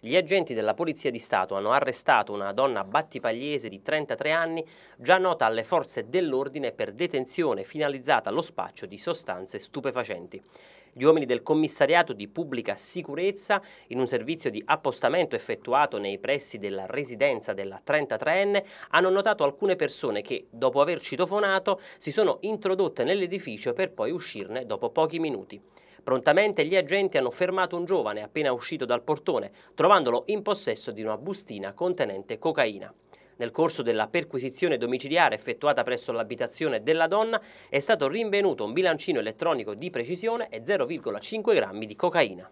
Gli agenti della Polizia di Stato hanno arrestato una donna battipagliese di 33 anni, già nota alle forze dell'ordine per detenzione finalizzata allo spaccio di sostanze stupefacenti. Gli uomini del commissariato di pubblica sicurezza, in un servizio di appostamento effettuato nei pressi della residenza della 33enne, hanno notato alcune persone che, dopo aver citofonato, si sono introdotte nell'edificio per poi uscirne dopo pochi minuti. Prontamente gli agenti hanno fermato un giovane appena uscito dal portone, trovandolo in possesso di una bustina contenente cocaina. Nel corso della perquisizione domiciliare effettuata presso l'abitazione della donna è stato rinvenuto un bilancino elettronico di precisione e 0,5 grammi di cocaina.